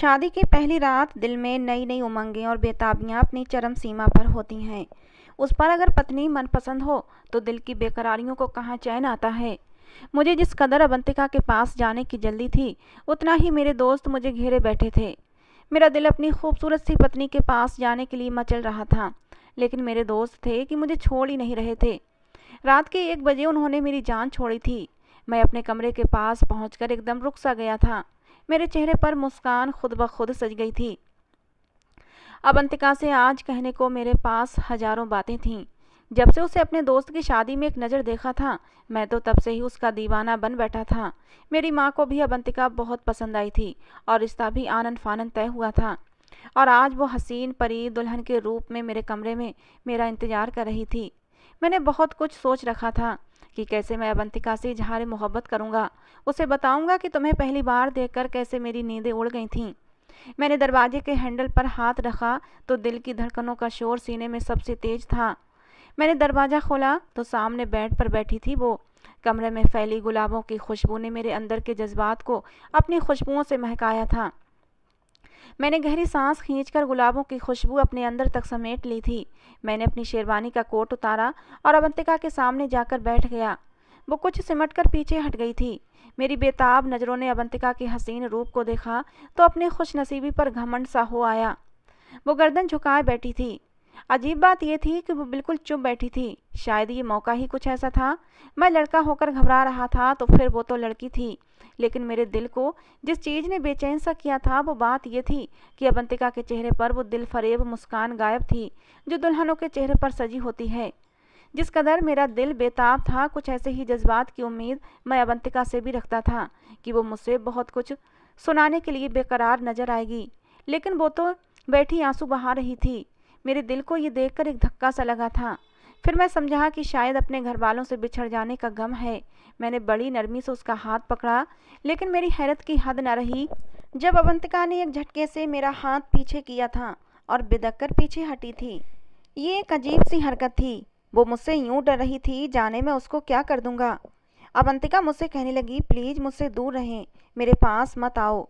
शादी की पहली रात दिल में नई नई उमंगें और बेताबियाँ अपनी चरम सीमा पर होती हैं उस पर अगर पत्नी मनपसंद हो तो दिल की बेकरारियों को कहाँ चैन आता है मुझे जिस कदर अवंतिका के पास जाने की जल्दी थी उतना ही मेरे दोस्त मुझे घेरे बैठे थे मेरा दिल अपनी खूबसूरत सी पत्नी के पास जाने के लिए मचल रहा था लेकिन मेरे दोस्त थे कि मुझे छोड़ ही नहीं रहे थे रात के एक बजे उन्होंने मेरी जान छोड़ी थी मैं अपने कमरे के पास पहुंचकर एकदम रुक सा गया था मेरे चेहरे पर मुस्कान खुद ब खुद सज गई थी अब अंतिका से आज कहने को मेरे पास हजारों बातें थीं जब से उसे अपने दोस्त की शादी में एक नज़र देखा था मैं तो तब से ही उसका दीवाना बन बैठा था मेरी माँ को भी अवंतिका बहुत पसंद आई थी और रिश्ता भी आनंद फानंद तय हुआ था और आज वो हसीन परी दुल्हन के रूप में मेरे कमरे में मेरा इंतज़ार कर रही थी मैंने बहुत कुछ सोच रखा था कि कैसे मैं अवंतिका से इजहार मोहब्बत करूँगा उसे बताऊँगा कि तुम्हें पहली बार देखकर कैसे मेरी नींदें उड़ गई थीं मैंने दरवाजे के हैंडल पर हाथ रखा तो दिल की धड़कनों का शोर सीने में सबसे तेज था मैंने दरवाज़ा खोला तो सामने बेड पर बैठी थी वो कमरे में फैली गुलाबों की खुशबू ने मेरे अंदर के जज्बात को अपनी खुशबुओं से महकाया था मैंने गहरी सांस खींचकर गुलाबों की खुशबू अपने अंदर तक समेट ली थी मैंने अपनी शेरवानी का कोट उतारा और अवंतिका के सामने जाकर बैठ गया वो कुछ सिमट कर पीछे हट गई थी मेरी बेताब नज़रों ने अवंतिका के हसीन रूप को देखा तो अपनी नसीबी पर घमंड सा हो आया वो गर्दन झुकाए बैठी थी अजीब बात यह थी कि वो बिल्कुल चुप बैठी थी शायद ये मौका ही कुछ ऐसा था मैं लड़का होकर घबरा रहा था तो फिर वो तो लड़की थी लेकिन मेरे दिल को जिस चीज़ ने बेचैन सा किया था वो बात ये थी कि अवंतिका के चेहरे पर वो दिल फरेब मुस्कान गायब थी जो दुल्हनों के चेहरे पर सजी होती है जिस कदर मेरा दिल बेताब था कुछ ऐसे ही जज्बात की उम्मीद मैं अवंतिका से भी रखता था कि वो मुझसे बहुत कुछ सुनाने के लिए बेकरार नजर आएगी लेकिन वो तो बैठी आंसू बहा रही थी मेरे दिल को ये देखकर एक धक्का सा लगा था फिर मैं समझा कि शायद अपने घर वालों से बिछड़ जाने का गम है मैंने बड़ी नरमी से उसका हाथ पकड़ा लेकिन मेरी हैरत की हद न रही जब अवंतिका ने एक झटके से मेरा हाथ पीछे किया था और बिदक कर पीछे हटी थी ये एक अजीब सी हरकत थी वो मुझसे यूं डर रही थी जाने में उसको क्या कर दूंगा अवंतिका मुझसे कहने लगी प्लीज़ मुझसे दूर रहें मेरे पास मत आओ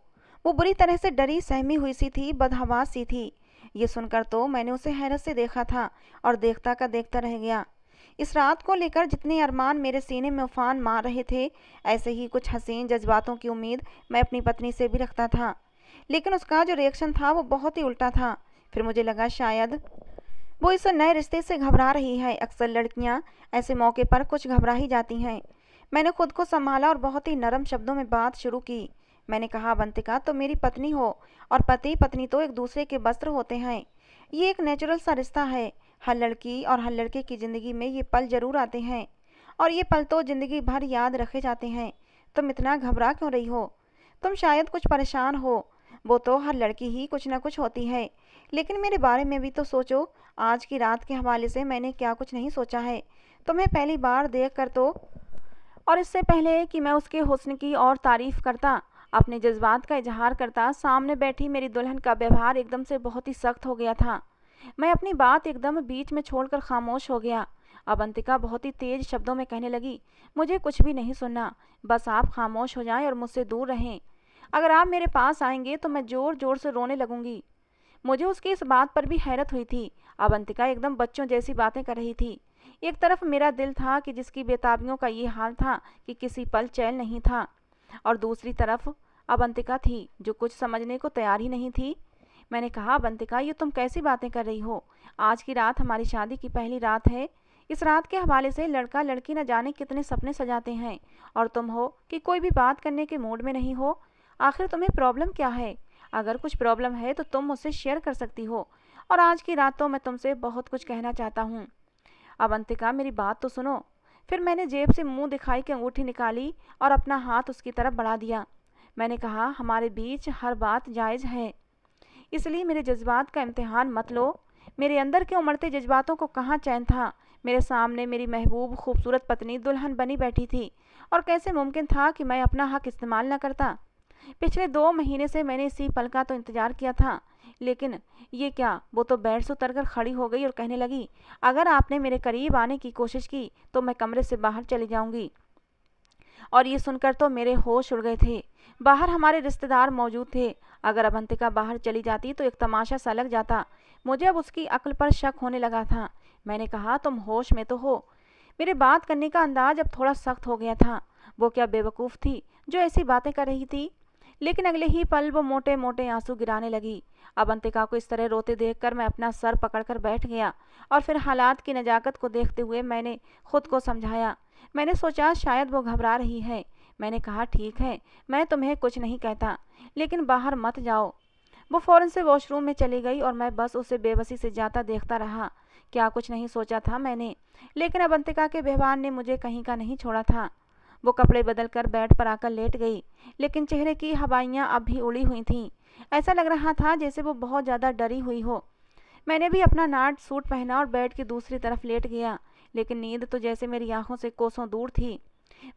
वो बुरी तरह से डरी सहमी हुई सी थी बदहवास सी थी ये सुनकर तो मैंने उसे हैरत से देखा था और देखता का देखता रह गया इस रात को लेकर जितने अरमान मेरे सीने में उफान मार रहे थे ऐसे ही कुछ हसीन जज्बातों की उम्मीद मैं अपनी पत्नी से भी रखता था लेकिन उसका जो रिएक्शन था वो बहुत ही उल्टा था फिर मुझे लगा शायद वो इस नए रिश्ते से घबरा रही है अक्सर लड़कियाँ ऐसे मौके पर कुछ घबरा ही जाती हैं मैंने खुद को संभाला और बहुत ही नरम शब्दों में बात शुरू की मैंने कहा अवंतिका तो मेरी पत्नी हो और पति पत्नी तो एक दूसरे के वस्त्र होते हैं ये एक नेचुरल सा रिश्ता है हर लड़की और हर लड़के की ज़िंदगी में ये पल ज़रूर आते हैं और ये पल तो ज़िंदगी भर याद रखे जाते हैं तुम इतना घबरा क्यों रही हो तुम शायद कुछ परेशान हो वो तो हर लड़की ही कुछ ना कुछ होती है लेकिन मेरे बारे में भी तो सोचो आज की रात के हवाले से मैंने क्या कुछ नहीं सोचा है तुम्हें पहली बार देख कर तो और इससे पहले कि मैं उसके हुस्न की और तारीफ़ करता अपने जज्बात का इजहार करता सामने बैठी मेरी दुल्हन का व्यवहार एकदम से बहुत ही सख्त हो गया था मैं अपनी बात एकदम बीच में छोड़कर खामोश हो गया अवंतिका बहुत ही तेज शब्दों में कहने लगी मुझे कुछ भी नहीं सुनना बस आप खामोश हो जाएं और मुझसे दूर रहें अगर आप मेरे पास आएंगे तो मैं ज़ोर ज़ोर से रोने लगूंगी मुझे उसकी इस बात पर भी हैरत हुई थी अवंतिका एकदम बच्चों जैसी बातें कर रही थी एक तरफ मेरा दिल था कि जिसकी बेताबियों का ये हाल था कि किसी पल चैन नहीं था और दूसरी तरफ अंतिका थी जो कुछ समझने को तैयार ही नहीं थी मैंने कहा अंतिका ये तुम कैसी बातें कर रही हो आज की रात हमारी शादी की पहली रात है इस रात के हवाले से लड़का लड़की न जाने कितने सपने सजाते हैं और तुम हो कि कोई भी बात करने के मूड में नहीं हो आखिर तुम्हें प्रॉब्लम क्या है अगर कुछ प्रॉब्लम है तो तुम मुझसे शेयर कर सकती हो और आज की रात तो मैं तुमसे बहुत कुछ कहना चाहता हूँ अवंतिका मेरी बात तो सुनो फिर मैंने जेब से मुंह दिखाई कि अंगूठी निकाली और अपना हाथ उसकी तरफ बढ़ा दिया मैंने कहा हमारे बीच हर बात जायज़ है इसलिए मेरे जज्बात का इम्तहान मत लो मेरे अंदर के उमड़ते जज्बातों को कहाँ चैन था मेरे सामने मेरी महबूब खूबसूरत पत्नी दुल्हन बनी बैठी थी और कैसे मुमकिन था कि मैं अपना हक इस्तेमाल न करता पिछले दो महीने से मैंने इसी पल का तो इंतज़ार किया था लेकिन ये क्या वो तो बेड से उतर कर खड़ी हो गई और कहने लगी अगर आपने मेरे करीब आने की कोशिश की तो मैं कमरे से बाहर चली जाऊंगी और ये सुनकर तो मेरे होश उड़ गए थे बाहर हमारे रिश्तेदार मौजूद थे अगर अवंतिका बाहर चली जाती तो एक तमाशा सा लग जाता मुझे अब उसकी अक्ल पर शक होने लगा था मैंने कहा तुम होश में तो हो मेरे बात करने का अंदाज अब थोड़ा सख्त हो गया था वो क्या बेवकूफ़ थी जो ऐसी बातें कर रही थी लेकिन अगले ही पल वो मोटे मोटे आंसू गिराने लगी अवंतिका को इस तरह रोते देखकर मैं अपना सर पकड़कर बैठ गया और फिर हालात की नजाकत को देखते हुए मैंने खुद को समझाया मैंने सोचा शायद वो घबरा रही है मैंने कहा ठीक है मैं तुम्हें कुछ नहीं कहता लेकिन बाहर मत जाओ वो फ़ौरन से वॉशरूम में चली गई और मैं बस उसे बेबसी से जाता देखता रहा क्या कुछ नहीं सोचा था मैंने लेकिन अवंतिका के व्यवहार ने मुझे कहीं का नहीं छोड़ा था वो कपड़े बदल कर बेड पर आकर लेट गई लेकिन चेहरे की हवाइयाँ अब भी उड़ी हुई थीं ऐसा लग रहा था जैसे वो बहुत ज़्यादा डरी हुई हो मैंने भी अपना नाट सूट पहना और बेड की दूसरी तरफ लेट गया लेकिन नींद तो जैसे मेरी आंखों से कोसों दूर थी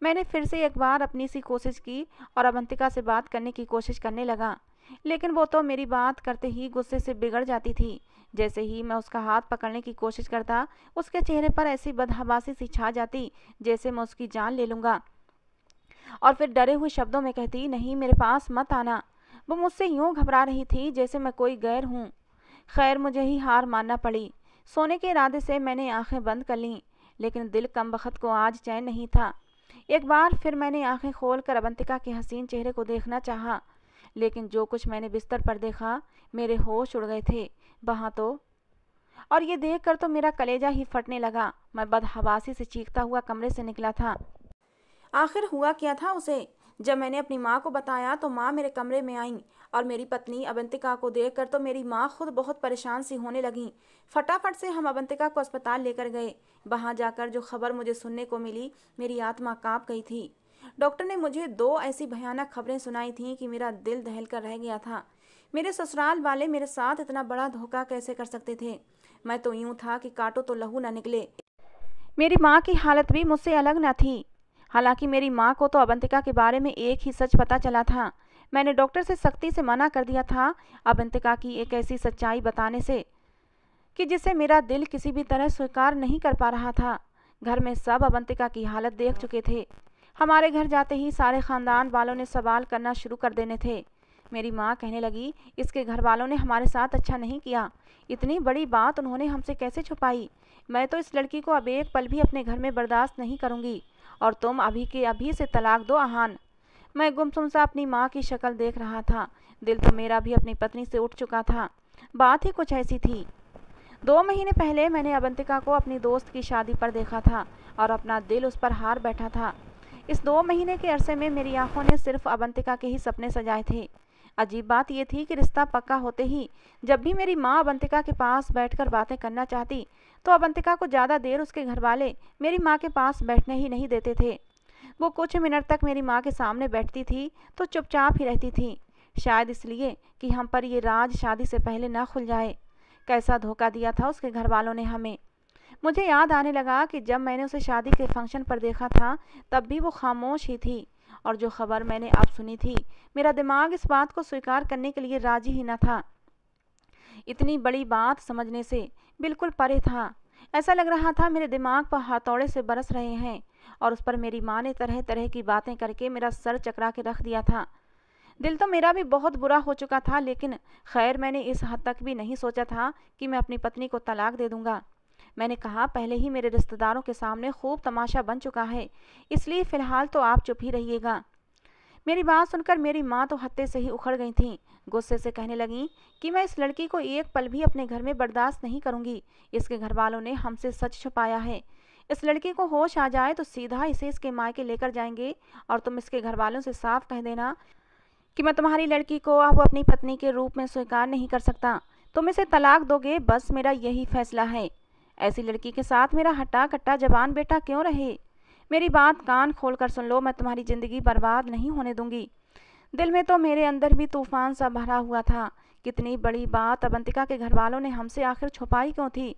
मैंने फिर से एक बार अपनी सी कोशिश की और अवंतिका से बात करने की कोशिश करने लगा लेकिन वो तो मेरी बात करते ही गुस्से से बिगड़ जाती थी जैसे ही मैं उसका हाथ पकड़ने की कोशिश करता उसके चेहरे पर ऐसी बदहबासी सी छा जाती जैसे मैं उसकी जान ले लूँगा और फिर डरे हुए शब्दों में कहती नहीं मेरे पास मत आना वो मुझसे यूं घबरा रही थी जैसे मैं कोई गैर हूँ खैर मुझे ही हार मानना पड़ी सोने के इरादे से मैंने आंखें बंद कर लीं लेकिन दिल कम बखत को आज चैन नहीं था एक बार फिर मैंने आंखें खोल कर अवंतिका के हसीन चेहरे को देखना चाहा लेकिन जो कुछ मैंने बिस्तर पर देखा मेरे होश उड़ गए थे वहाँ तो और ये देखकर तो मेरा कलेजा ही फटने लगा मैं बदहवासी से चीखता हुआ कमरे से निकला था आखिर हुआ क्या था उसे जब मैंने अपनी माँ को बताया तो माँ मेरे कमरे में आईं और मेरी पत्नी अवंतिका को देखकर तो मेरी माँ खुद बहुत परेशान सी होने लगी फटाफट से हम अवंतिका को अस्पताल लेकर गए वहाँ जाकर जो खबर मुझे सुनने को मिली मेरी आत्मा काँप गई थी डॉक्टर ने मुझे दो ऐसी भयानक खबरें सुनाई थीं कि मेरा दिल दहल कर रह गया था मेरे ससुराल वाले मेरे साथ इतना बड़ा धोखा कैसे कर सकते थे मैं तो यूं था कि काटो तो लहू ना निकले मेरी माँ की हालत भी मुझसे अलग ना थी हालांकि मेरी माँ को तो अवंतिका के बारे में एक ही सच पता चला था मैंने डॉक्टर से सख्ती से मना कर दिया था अवंतिका की एक ऐसी सच्चाई बताने से कि जिसे मेरा दिल किसी भी तरह स्वीकार नहीं कर पा रहा था घर में सब अवंतिका की हालत देख चुके थे हमारे घर जाते ही सारे ख़ानदान वालों ने सवाल करना शुरू कर देने थे मेरी माँ कहने लगी इसके घर वालों ने हमारे साथ अच्छा नहीं किया इतनी बड़ी बात उन्होंने हमसे कैसे छुपाई मैं तो इस लड़की को अब एक पल भी अपने घर में बर्दाश्त नहीं करूँगी और तुम अभी के अभी से तलाक दो आहान मैं गुमसुम सा अपनी माँ की शक्ल देख रहा था दिल तो मेरा भी अपनी पत्नी से उठ चुका था बात ही कुछ ऐसी थी दो महीने पहले मैंने अवंतिका को अपनी दोस्त की शादी पर देखा था और अपना दिल उस पर हार बैठा था इस दो महीने के अरसे में मेरी आंखों ने सिर्फ अवंतिका के ही सपने सजाए थे अजीब बात यह थी कि रिश्ता पक्का होते ही जब भी मेरी माँ अवंतिका के पास बैठकर बातें करना चाहती तो अवंतिका को ज़्यादा देर उसके घर वाले मेरी माँ के पास बैठने ही नहीं देते थे वो कुछ मिनट तक मेरी माँ के सामने बैठती थी तो चुपचाप ही रहती थी शायद इसलिए कि हम पर यह राज शादी से पहले ना खुल जाए कैसा धोखा दिया था उसके घर वालों ने हमें मुझे याद आने लगा कि जब मैंने उसे शादी के फंक्शन पर देखा था तब भी वो खामोश ही थी और जो खबर मैंने आप सुनी थी मेरा दिमाग इस बात को स्वीकार करने के लिए राजी ही न था इतनी बड़ी बात समझने से बिल्कुल परे था ऐसा लग रहा था मेरे दिमाग पर हथौड़े से बरस रहे हैं और उस पर मेरी माँ ने तरह तरह की बातें करके मेरा सर चकरा के रख दिया था दिल तो मेरा भी बहुत बुरा हो चुका था लेकिन खैर मैंने इस हद तक भी नहीं सोचा था कि मैं अपनी पत्नी को तलाक दे दूंगा मैंने कहा पहले ही मेरे रिश्तेदारों के सामने खूब तमाशा बन चुका है इसलिए फ़िलहाल तो आप चुप ही रहिएगा मेरी बात सुनकर मेरी माँ तो हत्ते से ही उखड़ गई थीं गुस्से से कहने लगी कि मैं इस लड़की को एक पल भी अपने घर में बर्दाश्त नहीं करूँगी इसके घर वालों ने हमसे सच छुपाया है इस लड़की को होश आ जाए तो सीधा इसे इसके मायके लेकर जाएंगे और तुम इसके घर वालों से साफ कह देना कि मैं तुम्हारी लड़की को अब अपनी पत्नी के रूप में स्वीकार नहीं कर सकता तुम इसे तलाक दोगे बस मेरा यही फैसला है ऐसी लड़की के साथ मेरा हट्टा कट्टा जबान बेटा क्यों रहे मेरी बात कान खोल कर सुन लो मैं तुम्हारी ज़िंदगी बर्बाद नहीं होने दूंगी दिल में तो मेरे अंदर भी तूफान सा भरा हुआ था कितनी बड़ी बात अवंतिका के घर वालों ने हमसे आखिर छुपाई क्यों थी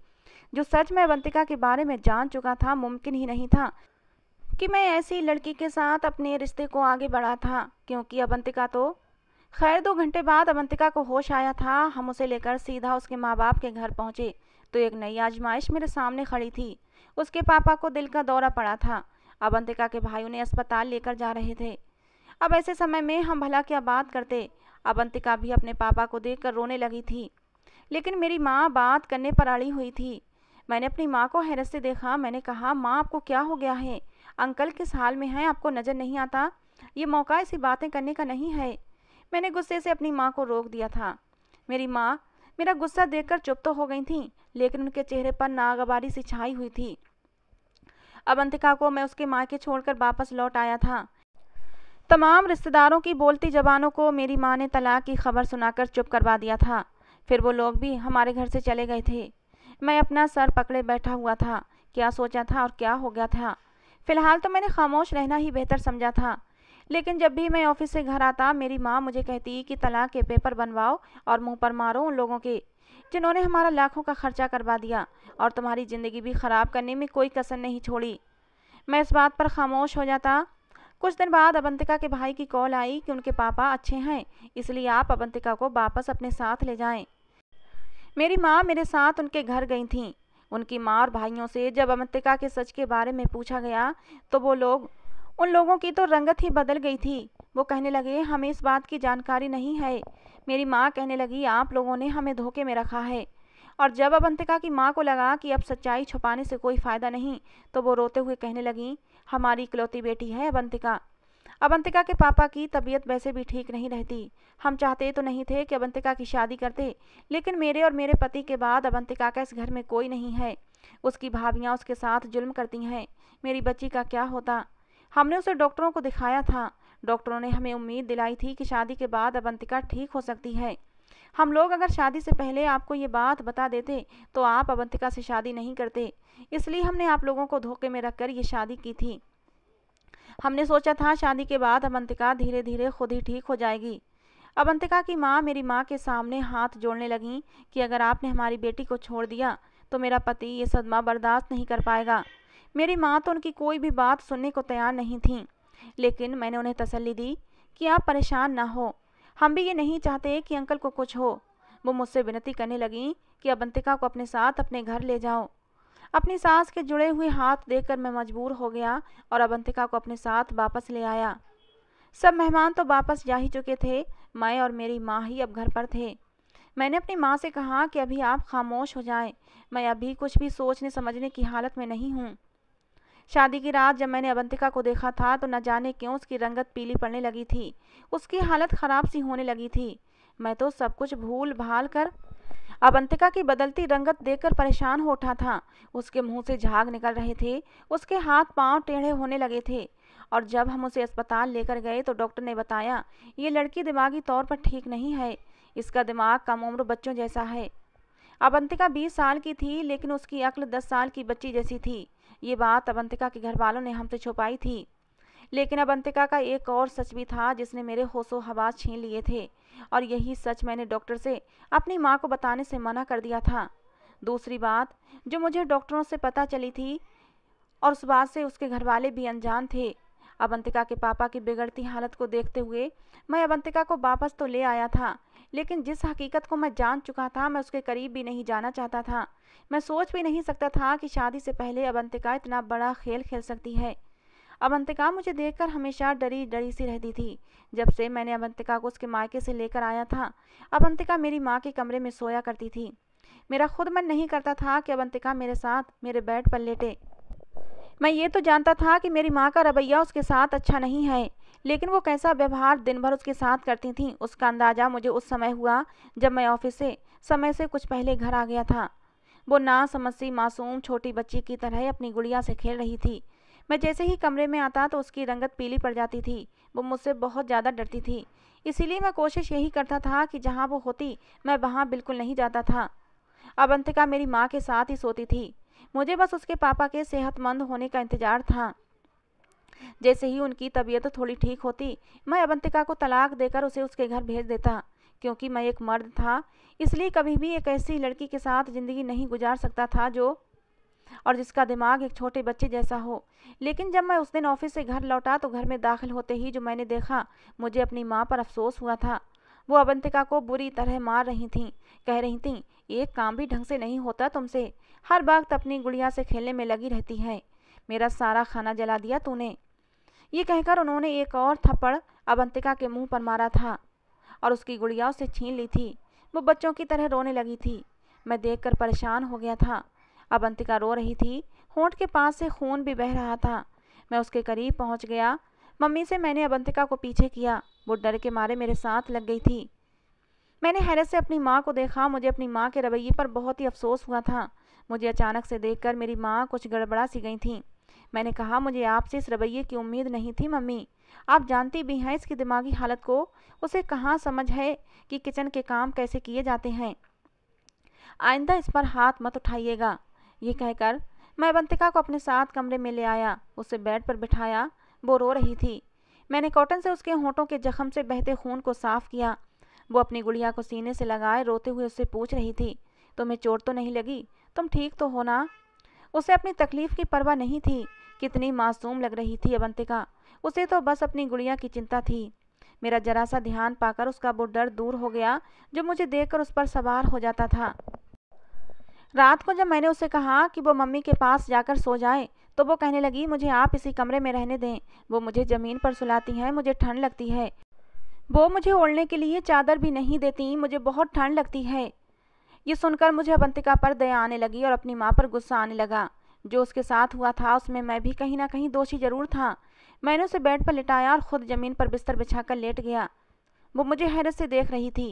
जो सच में अवंतिका के बारे में जान चुका था मुमकिन ही नहीं था कि मैं ऐसी लड़की के साथ अपने रिश्ते को आगे बढ़ा था क्योंकि अवंतिका तो खैर दो घंटे बाद अवंतिका को होश आया था हम उसे लेकर सीधा उसके माँ बाप के घर पहुँचे तो एक नई आजमाइश मेरे सामने खड़ी थी उसके पापा को दिल का दौरा पड़ा था अब अंतिका के भाई उन्हें अस्पताल लेकर जा रहे थे अब ऐसे समय में हम भला क्या बात करते अब अंतिका भी अपने पापा को देख रोने लगी थी लेकिन मेरी माँ बात करने पर अड़ी हुई थी मैंने अपनी माँ को हैरत से देखा मैंने कहा माँ आपको क्या हो गया है अंकल किस हाल में हैं आपको नज़र नहीं आता ये मौका ऐसी बातें करने का नहीं है मैंने गुस्से से अपनी माँ को रोक दिया था मेरी माँ मेरा गुस्सा देखकर चुप तो हो गई थी लेकिन उनके चेहरे पर नागवारी सी छाई हुई थी अब अंतिका को मैं उसके माँ के छोड़कर वापस लौट आया था तमाम रिश्तेदारों की बोलती जबानों को मेरी माँ ने तलाक की खबर सुनाकर चुप करवा दिया था फिर वो लोग भी हमारे घर से चले गए थे मैं अपना सर पकड़े बैठा हुआ था क्या सोचा था और क्या हो गया था फिलहाल तो मैंने खामोश रहना ही बेहतर समझा था लेकिन जब भी मैं ऑफिस से घर आता मेरी माँ मुझे कहती कि तलाक के पेपर बनवाओ और मुंह पर मारो उन लोगों के जिन्होंने हमारा लाखों का खर्चा करवा दिया और तुम्हारी ज़िंदगी भी ख़राब करने में कोई कसर नहीं छोड़ी मैं इस बात पर खामोश हो जाता कुछ दिन बाद अवंतिका के भाई की कॉल आई कि उनके पापा अच्छे हैं इसलिए आप अवंतिका को वापस अपने साथ ले जाएं। मेरी माँ मेरे साथ उनके घर गई थीं उनकी माँ और भाइयों से जब अवंतिका के सच के बारे में पूछा गया तो वो लोग उन लोगों की तो रंगत ही बदल गई थी वो कहने लगे हमें इस बात की जानकारी नहीं है मेरी माँ कहने लगी आप लोगों ने हमें धोखे में रखा है और जब अवंतिका की माँ को लगा कि अब सच्चाई छुपाने से कोई फ़ायदा नहीं तो वो रोते हुए कहने लगी हमारी इकलौती बेटी है अवंतिका अवंतिका के पापा की तबीयत वैसे भी ठीक नहीं रहती हम चाहते तो नहीं थे कि अवंतिका की शादी करते लेकिन मेरे और मेरे पति के बाद अवंतिका का इस घर में कोई नहीं है उसकी भाभियाँ उसके साथ जुल्म करती हैं मेरी बच्ची का क्या होता हमने उसे डॉक्टरों को दिखाया था डॉक्टरों ने हमें उम्मीद दिलाई थी कि शादी के बाद अवंतिका ठीक हो सकती है हम लोग अगर शादी से पहले आपको ये बात बता देते तो आप अवंतिका से शादी नहीं करते इसलिए हमने आप लोगों को धोखे में रखकर ये शादी की थी हमने सोचा था शादी के बाद अवंतिका धीरे धीरे खुद ही ठीक हो जाएगी अवंतिका की माँ मेरी माँ के सामने हाथ जोड़ने लगी कि अगर आपने हमारी बेटी को छोड़ दिया तो मेरा पति ये सदमा बर्दाश्त नहीं कर पाएगा मेरी माँ तो उनकी कोई भी बात सुनने को तैयार नहीं थी लेकिन मैंने उन्हें तसल्ली दी कि आप परेशान ना हो हम भी ये नहीं चाहते कि अंकल को कुछ हो वो मुझसे विनती करने लगी कि अबंतिका को अपने साथ अपने घर ले जाओ अपनी सास के जुड़े हुए हाथ देखकर मैं मजबूर हो गया और अबंतिका को अपने साथ वापस ले आया सब मेहमान तो वापस जा ही चुके थे मैं और मेरी माँ ही अब घर पर थे मैंने अपनी माँ से कहा कि अभी आप खामोश हो जाएं, मैं अभी कुछ भी सोचने समझने की हालत में नहीं हूँ शादी की रात जब मैंने अवंतिका को देखा था तो न जाने क्यों उसकी रंगत पीली पड़ने लगी थी उसकी हालत ख़राब सी होने लगी थी मैं तो सब कुछ भूल भाल कर अवंतिका की बदलती रंगत देखकर परेशान हो उठा था उसके मुंह से झाग निकल रहे थे उसके हाथ पांव टेढ़े होने लगे थे और जब हम उसे अस्पताल लेकर गए तो डॉक्टर ने बताया ये लड़की दिमागी तौर पर ठीक नहीं है इसका दिमाग कम उम्र बच्चों जैसा है अवंतिका बीस साल की थी लेकिन उसकी अक्ल दस साल की बच्ची जैसी थी ये बात अवंतिका के घर वालों ने हमसे छुपाई थी लेकिन अवंतिका का एक और सच भी था जिसने मेरे होशो हवास छीन लिए थे और यही सच मैंने डॉक्टर से अपनी माँ को बताने से मना कर दिया था दूसरी बात जो मुझे डॉक्टरों से पता चली थी और उस बात से उसके घरवाले भी अनजान थे अवंतिका के पापा की बिगड़ती हालत को देखते हुए मैं अवंतिका को वापस तो ले आया था लेकिन जिस हकीकत को मैं जान चुका था मैं उसके करीब भी नहीं जाना चाहता था मैं सोच भी नहीं सकता था कि शादी से पहले अवंतिका इतना बड़ा खेल खेल सकती है अवंतिका मुझे देखकर हमेशा डरी डरी सी रहती थी जब से मैंने अवंतिका को उसके मायके से लेकर आया था अवंतिका मेरी माँ के कमरे में सोया करती थी मेरा खुद मन नहीं करता था कि अवंतिका मेरे साथ मेरे बेड पर लेटे मैं ये तो जानता था कि मेरी माँ का रवैया उसके साथ अच्छा नहीं है लेकिन वो कैसा व्यवहार दिन भर उसके साथ करती थी उसका अंदाज़ा मुझे उस समय हुआ जब मैं ऑफिस से समय से कुछ पहले घर आ गया था वो ना समझ मासूम छोटी बच्ची की तरह अपनी गुड़िया से खेल रही थी मैं जैसे ही कमरे में आता तो उसकी रंगत पीली पड़ जाती थी वो मुझसे बहुत ज़्यादा डरती थी इसीलिए मैं कोशिश यही करता था कि जहाँ वो होती मैं वहाँ बिल्कुल नहीं जाता था अवंतिका मेरी माँ के साथ ही सोती थी मुझे बस उसके पापा के सेहतमंद होने का इंतज़ार था जैसे ही उनकी तबीयत थोड़ी ठीक होती मैं अवंतिका को तलाक देकर उसे उसके घर भेज देता क्योंकि मैं एक मर्द था इसलिए कभी भी एक ऐसी लड़की के साथ ज़िंदगी नहीं गुजार सकता था जो और जिसका दिमाग एक छोटे बच्चे जैसा हो लेकिन जब मैं उस दिन ऑफिस से घर लौटा तो घर में दाखिल होते ही जो मैंने देखा मुझे अपनी माँ पर अफसोस हुआ था वो अवंतिका को बुरी तरह मार रही थीं कह रही थीं एक काम भी ढंग से नहीं होता तुमसे हर वक्त अपनी गुड़िया से खेलने में लगी रहती है मेरा सारा खाना जला दिया तूने ये कहकर उन्होंने एक और थप्पड़ अवंतिका के मुंह पर मारा था और उसकी गुड़िया उसे छीन ली थी वो बच्चों की तरह रोने लगी थी मैं देखकर परेशान हो गया था अवंतिका रो रही थी होंठ के पास से खून भी बह रहा था मैं उसके करीब पहुंच गया मम्मी से मैंने अवंतिका को पीछे किया वो डर के मारे मेरे साथ लग गई थी मैंने हैरत से अपनी माँ को देखा मुझे अपनी माँ के रवैये पर बहुत ही अफसोस हुआ था मुझे अचानक से देखकर मेरी माँ कुछ गड़बड़ा सी गई थी मैंने कहा मुझे आपसे इस रवैये की उम्मीद नहीं थी मम्मी आप जानती भी हैं इसकी दिमागी हालत को उसे कहाँ समझ है कि किचन के काम कैसे किए जाते हैं आइंदा इस पर हाथ मत उठाइएगा ये कहकर मैं बंतिका को अपने साथ कमरे में ले आया उसे बेड पर बिठाया वो रो रही थी मैंने कॉटन से उसके होंठों के जख्म से बहते खून को साफ किया वो अपनी गुड़िया को सीने से लगाए रोते हुए उससे पूछ रही थी तुम्हें चोट तो नहीं लगी तुम ठीक तो हो ना उसे अपनी तकलीफ की परवाह नहीं थी कितनी मासूम लग रही थी अवंतिका उसे तो बस अपनी गुड़िया की चिंता थी मेरा जरा सा ध्यान पाकर उसका वो डर दूर हो गया जो मुझे देखकर उस पर सवार हो जाता था रात को जब मैंने उसे कहा कि वो मम्मी के पास जाकर सो जाए तो वो कहने लगी मुझे आप इसी कमरे में रहने दें वो मुझे ज़मीन पर सुलाती हैं मुझे ठंड लगती है वो मुझे ओढ़ने के लिए चादर भी नहीं देती मुझे बहुत ठंड लगती है ये सुनकर मुझे अवंतिका पर दया आने लगी और अपनी माँ पर गुस्सा आने लगा जो उसके साथ हुआ था उसमें मैं भी कहीं ना कहीं दोषी जरूर था मैंने उसे बेड पर लिटाया और ख़ुद ज़मीन पर बिस्तर बिछाकर लेट गया वो मुझे हैरत से देख रही थी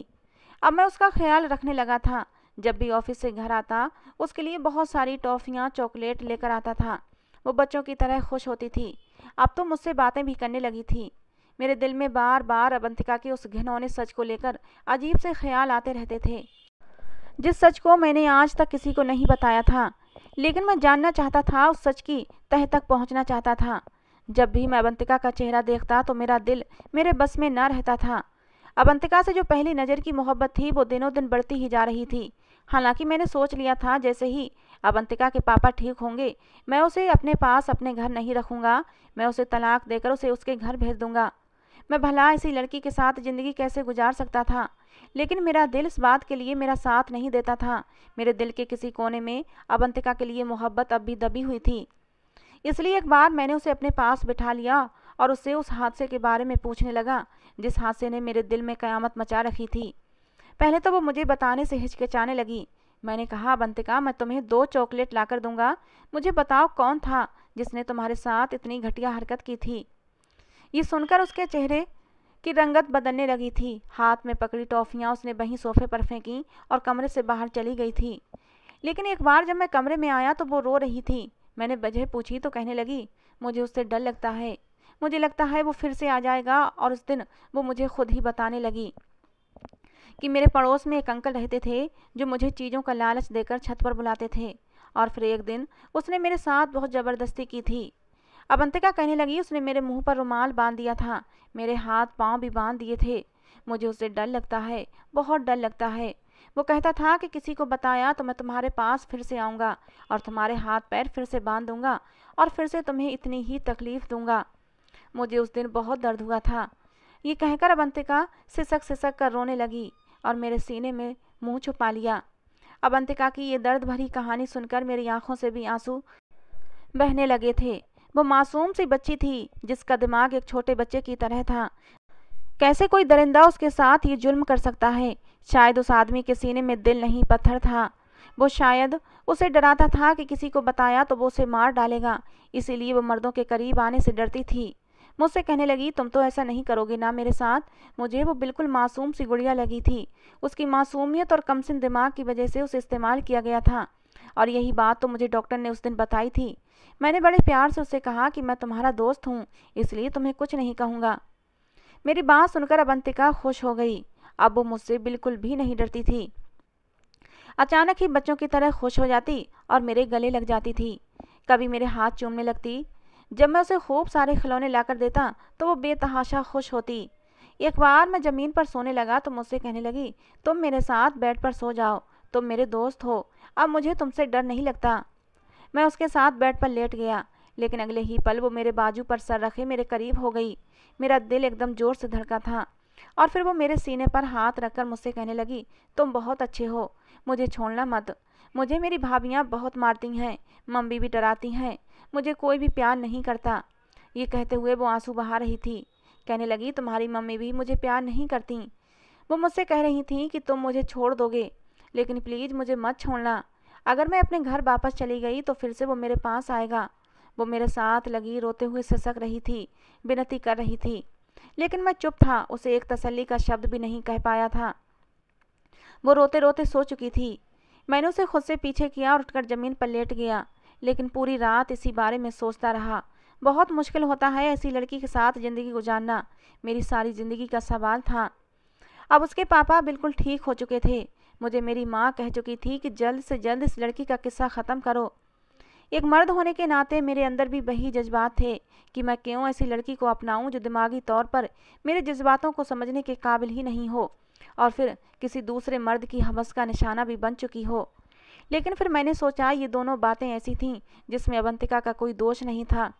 अब मैं उसका ख्याल रखने लगा था जब भी ऑफिस से घर आता उसके लिए बहुत सारी टॉफ़ियाँ चॉकलेट लेकर आता था वो बच्चों की तरह खुश होती थी अब तो मुझसे बातें भी करने लगी थी मेरे दिल में बार बार अवंतिका के उस घिनौने सच को लेकर अजीब से ख्याल आते रहते थे जिस सच को मैंने आज तक किसी को नहीं बताया था लेकिन मैं जानना चाहता था उस सच की तह तक पहुंचना चाहता था जब भी मैं अवंतिका का चेहरा देखता तो मेरा दिल मेरे बस में ना रहता था अवंतिका से जो पहली नज़र की मोहब्बत थी वो दिनों दिन बढ़ती ही जा रही थी हालांकि मैंने सोच लिया था जैसे ही अवंतिका के पापा ठीक होंगे मैं उसे अपने पास अपने घर नहीं रखूंगा मैं उसे तलाक देकर उसे उसके घर भेज दूंगा मैं भला इसी लड़की के साथ ज़िंदगी कैसे गुजार सकता था लेकिन मेरा दिल इस बात के लिए मेरा साथ नहीं देता था मेरे दिल के किसी कोने में अवंतिका के लिए मोहब्बत अब भी दबी हुई थी इसलिए एक बार मैंने उसे अपने पास बिठा लिया और उससे उस हादसे के बारे में पूछने लगा जिस हादसे ने मेरे दिल में कयामत मचा रखी थी पहले तो वो मुझे बताने से हिचकिचाने लगी मैंने कहा अवंतिका मैं तुम्हें दो चॉकलेट लाकर दूंगा मुझे बताओ कौन था जिसने तुम्हारे साथ इतनी घटिया हरकत की थी ये सुनकर उसके चेहरे की रंगत बदलने लगी थी हाथ में पकड़ी टॉफियाँ उसने वहीं सोफे पर फेंकी और कमरे से बाहर चली गई थी लेकिन एक बार जब मैं कमरे में आया तो वो रो रही थी मैंने वजह पूछी तो कहने लगी मुझे उससे डर लगता है मुझे लगता है वो फिर से आ जाएगा और उस दिन वो मुझे खुद ही बताने लगी कि मेरे पड़ोस में एक अंकल रहते थे जो मुझे चीज़ों का लालच देकर छत पर बुलाते थे और फिर एक दिन उसने मेरे साथ बहुत ज़बरदस्ती की थी अवंतिका कहने लगी उसने मेरे मुंह पर रुमाल बांध दिया था मेरे हाथ पांव भी बांध दिए थे मुझे उससे डर लगता है बहुत डर लगता है वो कहता था कि किसी को बताया तो मैं तुम्हारे पास फिर से आऊँगा और तुम्हारे हाथ पैर फिर से बांध दूंगा और फिर से तुम्हें इतनी ही तकलीफ दूंगा मुझे उस दिन बहुत दर्द हुआ था ये कहकर अवंतिका सिसक सिसक कर रोने लगी और मेरे सीने में मुंह छुपा लिया अवंतिका की ये दर्द भरी कहानी सुनकर मेरी आंखों से भी आंसू बहने लगे थे वो मासूम सी बच्ची थी जिसका दिमाग एक छोटे बच्चे की तरह था कैसे कोई दरिंदा उसके साथ ये जुल्म कर सकता है शायद उस आदमी के सीने में दिल नहीं पत्थर था वो शायद उसे डराता था कि किसी को बताया तो वो उसे मार डालेगा इसीलिए वो मर्दों के करीब आने से डरती थी मुझसे कहने लगी तुम तो ऐसा नहीं करोगे ना मेरे साथ मुझे वो बिल्कुल मासूम सी गुड़िया लगी थी उसकी मासूमियत और कमसिन दिमाग की वजह से उसे इस्तेमाल किया गया था और यही बात तो मुझे डॉक्टर ने उस दिन बताई थी मैंने बड़े प्यार से उसे कहा कि मैं तुम्हारा दोस्त हूँ इसलिए तुम्हें कुछ नहीं कहूँगा मेरी बात सुनकर अवंतिका खुश हो गई अब वो मुझसे बिल्कुल भी नहीं डरती थी अचानक ही बच्चों की तरह खुश हो जाती और मेरे गले लग जाती थी कभी मेरे हाथ चूमने लगती जब मैं उसे खूब सारे खिलौने लाकर देता तो वो बेतहाशा खुश होती एक बार मैं ज़मीन पर सोने लगा तो मुझसे कहने लगी तुम मेरे साथ बेड पर सो जाओ तुम मेरे दोस्त हो अब मुझे तुमसे डर नहीं लगता मैं उसके साथ बेड पर लेट गया लेकिन अगले ही पल वो मेरे बाजू पर सर रखे मेरे करीब हो गई मेरा दिल एकदम ज़ोर से धड़का था और फिर वो मेरे सीने पर हाथ रखकर मुझसे कहने लगी तुम बहुत अच्छे हो मुझे छोड़ना मत मुझे मेरी भाभियाँ बहुत मारती हैं मम्मी भी डराती हैं मुझे कोई भी प्यार नहीं करता ये कहते हुए वो आंसू बहा रही थी कहने लगी तुम्हारी मम्मी भी मुझे प्यार नहीं करती वो मुझसे कह रही थी कि तुम मुझे छोड़ दोगे लेकिन प्लीज़ मुझे मत छोड़ना अगर मैं अपने घर वापस चली गई तो फिर से वो मेरे पास आएगा वो मेरे साथ लगी रोते हुए सिसक रही थी विनती कर रही थी लेकिन मैं चुप था उसे एक तसल्ली का शब्द भी नहीं कह पाया था वो रोते रोते सो चुकी थी मैंने उसे खुद से पीछे किया और उठकर ज़मीन पर लेट गया लेकिन पूरी रात इसी बारे में सोचता रहा बहुत मुश्किल होता है ऐसी लड़की के साथ ज़िंदगी गुजारना मेरी सारी ज़िंदगी का सवाल था अब उसके पापा बिल्कुल ठीक हो चुके थे मुझे मेरी माँ कह चुकी थी कि जल्द से जल्द इस लड़की का किस्सा ख़त्म करो एक मर्द होने के नाते मेरे अंदर भी वही जज्बात थे कि मैं क्यों ऐसी लड़की को अपनाऊं जो दिमागी तौर पर मेरे जज्बातों को समझने के काबिल ही नहीं हो और फिर किसी दूसरे मर्द की हवस का निशाना भी बन चुकी हो लेकिन फिर मैंने सोचा ये दोनों बातें ऐसी थीं जिसमें अवंतिका का कोई दोष नहीं था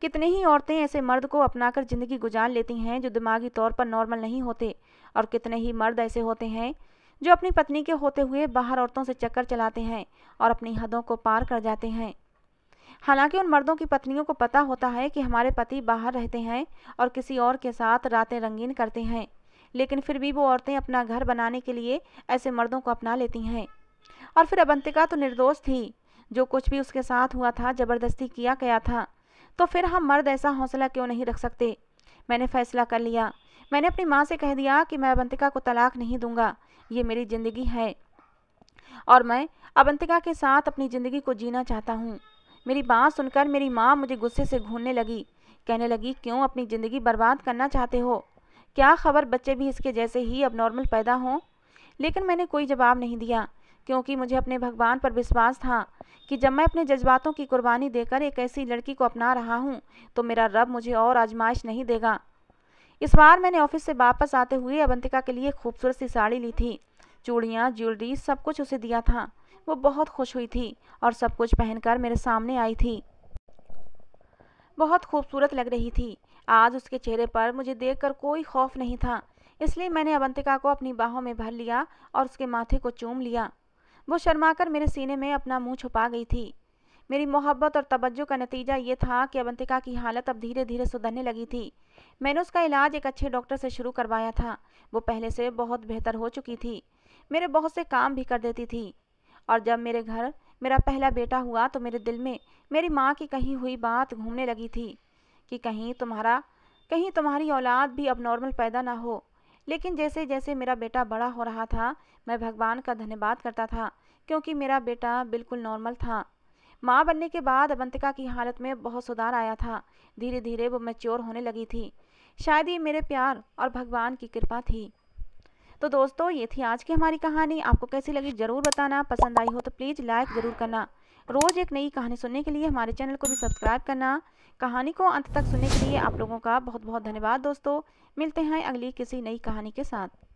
कितने ही औरतें ऐसे मर्द को अपनाकर ज़िंदगी गुजार लेती हैं जो दिमागी तौर पर नॉर्मल नहीं होते और कितने ही मर्द ऐसे होते हैं जो अपनी पत्नी के होते हुए बाहर औरतों से चक्कर चलाते हैं और अपनी हदों को पार कर जाते हैं हालांकि उन मर्दों की पत्नियों को पता होता है कि हमारे पति बाहर रहते हैं और किसी और के साथ रातें रंगीन करते हैं लेकिन फिर भी वो औरतें अपना घर बनाने के लिए ऐसे मर्दों को अपना लेती हैं और फिर अबंतिका तो निर्दोष थी जो कुछ भी उसके साथ हुआ था ज़बरदस्ती किया गया था तो फिर हम मर्द ऐसा हौसला क्यों नहीं रख सकते मैंने फैसला कर लिया मैंने अपनी माँ से कह दिया कि मैं अवंतिका को तलाक नहीं दूंगा ये मेरी ज़िंदगी है और मैं अवंतिका के साथ अपनी ज़िंदगी को जीना चाहता हूँ मेरी बात सुनकर मेरी माँ मुझे गुस्से से घूमने लगी कहने लगी क्यों अपनी ज़िंदगी बर्बाद करना चाहते हो क्या खबर बच्चे भी इसके जैसे ही अब नॉर्मल पैदा हों लेकिन मैंने कोई जवाब नहीं दिया क्योंकि मुझे अपने भगवान पर विश्वास था कि जब मैं अपने जज्बातों की कुर्बानी देकर एक ऐसी लड़की को अपना रहा हूँ तो मेरा रब मुझे और आजमाइश नहीं देगा इस बार मैंने ऑफिस से वापस आते हुए अवंतिका के लिए खूबसूरत सी साड़ी ली थी चूड़ियाँ ज्वेलरी सब कुछ उसे दिया था वो बहुत खुश हुई थी और सब कुछ पहनकर मेरे सामने आई थी बहुत खूबसूरत लग रही थी आज उसके चेहरे पर मुझे देखकर कोई खौफ नहीं था इसलिए मैंने अवंतिका को अपनी बाहों में भर लिया और उसके माथे को चूम लिया वो शर्माकर मेरे सीने में अपना मुंह छुपा गई थी मेरी मोहब्बत और तवज्जो का नतीजा ये था कि अवंतिका की हालत अब धीरे धीरे सुधरने लगी थी मैंने उसका इलाज एक अच्छे डॉक्टर से शुरू करवाया था वो पहले से बहुत बेहतर हो चुकी थी मेरे बहुत से काम भी कर देती थी और जब मेरे घर मेरा पहला बेटा हुआ तो मेरे दिल में मेरी माँ की कहीं हुई बात घूमने लगी थी कि कहीं तुम्हारा कहीं तुम्हारी औलाद भी अब नॉर्मल पैदा ना हो लेकिन जैसे जैसे मेरा बेटा बड़ा हो रहा था मैं भगवान का धन्यवाद करता था क्योंकि मेरा बेटा बिल्कुल नॉर्मल था माँ बनने के बाद अवंतिका की हालत में बहुत सुधार आया था धीरे धीरे वो मैच्योर होने लगी थी शायद ये मेरे प्यार और भगवान की कृपा थी तो दोस्तों ये थी आज की हमारी कहानी आपको कैसी लगी ज़रूर बताना पसंद आई हो तो प्लीज़ लाइक ज़रूर करना रोज़ एक नई कहानी सुनने के लिए हमारे चैनल को भी सब्सक्राइब करना कहानी को अंत तक सुनने के लिए आप लोगों का बहुत बहुत धन्यवाद दोस्तों मिलते हैं अगली किसी नई कहानी के साथ